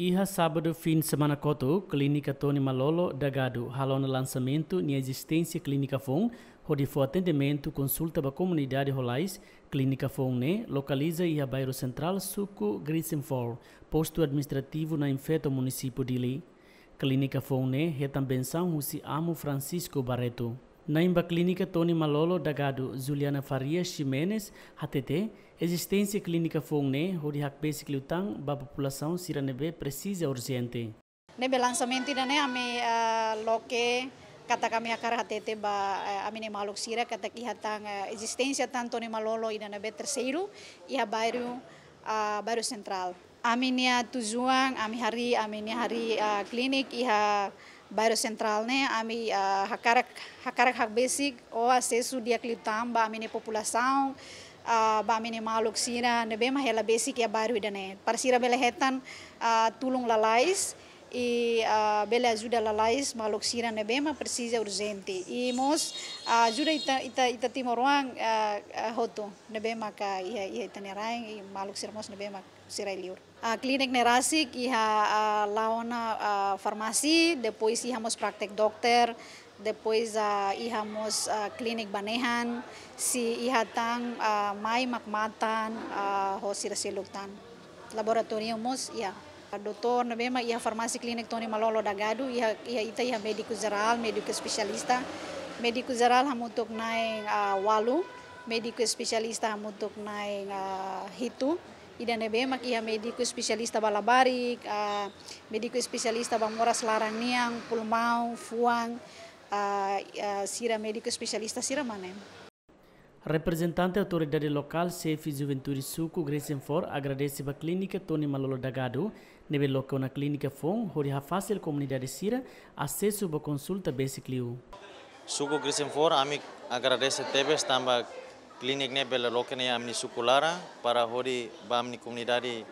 Iha sábado fim de semana coto, clínica Tony Malolo da Gado, halou no lançamento na existência clínica FON, onde foi atendimento consulta para a comunidade rolais, clínica FON né, localiza Iha bairro central Suco Grisenfall, posto administrativo na infeto município de Li. Clínica FON né, o si Amo Francisco Barreto. Naimba Clínica Tony Malolo Dagado Juliana Faria Ximenes, HTT, existência clínica Fongne, onde Hakbesi Cliutang, ba população Siranebe precisa urgente. Nebe lançamento da né, ame uh, loque kata kami akar HTT ba uh, eh, amin maluk sira kata kihatang uh, existência tanto Tony Malolo ina nebe terceiro e a bairro uh, eh, bairro central. Amin tujuang, tujuan, amin hari, amin hari uh, klinik iha Baru sentralnya, kami ami uh, hakarak hakarak hak basic o asesu dia aclitam ba populasi, população uh, eh, ba ne maluk sira ne bema hela basic ya baru idane nih. sira bela hetan uh, eh, tulung lalais e a bela ajuda lá lais malok sira ne bema precisa e urgente e mos ajuda ita ita ita timoruang hoto ne bema ka ia ia ita nerang e malok mos ne bema sira liur a klinik nerasik iha laona farmasi depois iha mos praktek dokter depois uh, mos uh, klinik banehan si tang uh, mai makmatan uh, ho sirasilugtan laboratoriumos mos yeah. Doutor, mesmo e a farmácia clínica Tony Malolo Dagado, Gado, a, e ita e a médico geral, médico especialista, médico geral hamutuk naik uh, walu, médico especialista hamutuk naik uh, hitu, ida nebe mak ia médico especialista balabarik, uh, médico especialista bangoras Niang pulmão, fuang, uh, uh, sira médico especialista sira manem. Representante da autoridade local, chefe Juventude Suco, Grayson For, agradece para a clínica Tony Malolo Dagado, nebe local na clínica FON, onde a fácil comunidade Sira, acesso para consulta Bessicliu. Suco Grayson For, ami agradece tebe stamba clinic ne bela local ne amni suculara para hori ba amni comunidade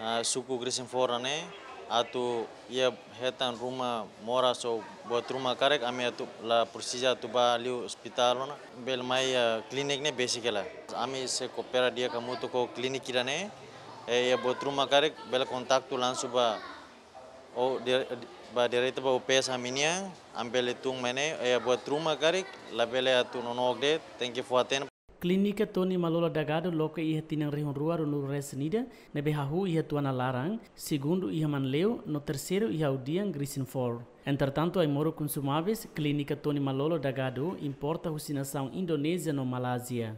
uh, Suco Grayson For ne, atau ia hetan rumah mora so buat rumah karek ami atu la persija tu ba liu hospital ona bel mai ya klinik ne basic e la ami se kopera dia kamu tu ko klinik kira ne e buat rumah karek bel kontak tu langsung ba o ba dari itu ba UPS aminia ambel itu mana ya buat rumah karek la bel e atu nonok de thank you for Clínica Tony malola dagado loca ia rio rihonrua no resenida na behahu ia tuana larang segundo ia manleu no terceiro ia audiang grisinfor Entretanto, a moro consumáveis, clínica Tony Malolo Dagado importa a vacinação indonésia no Malásia.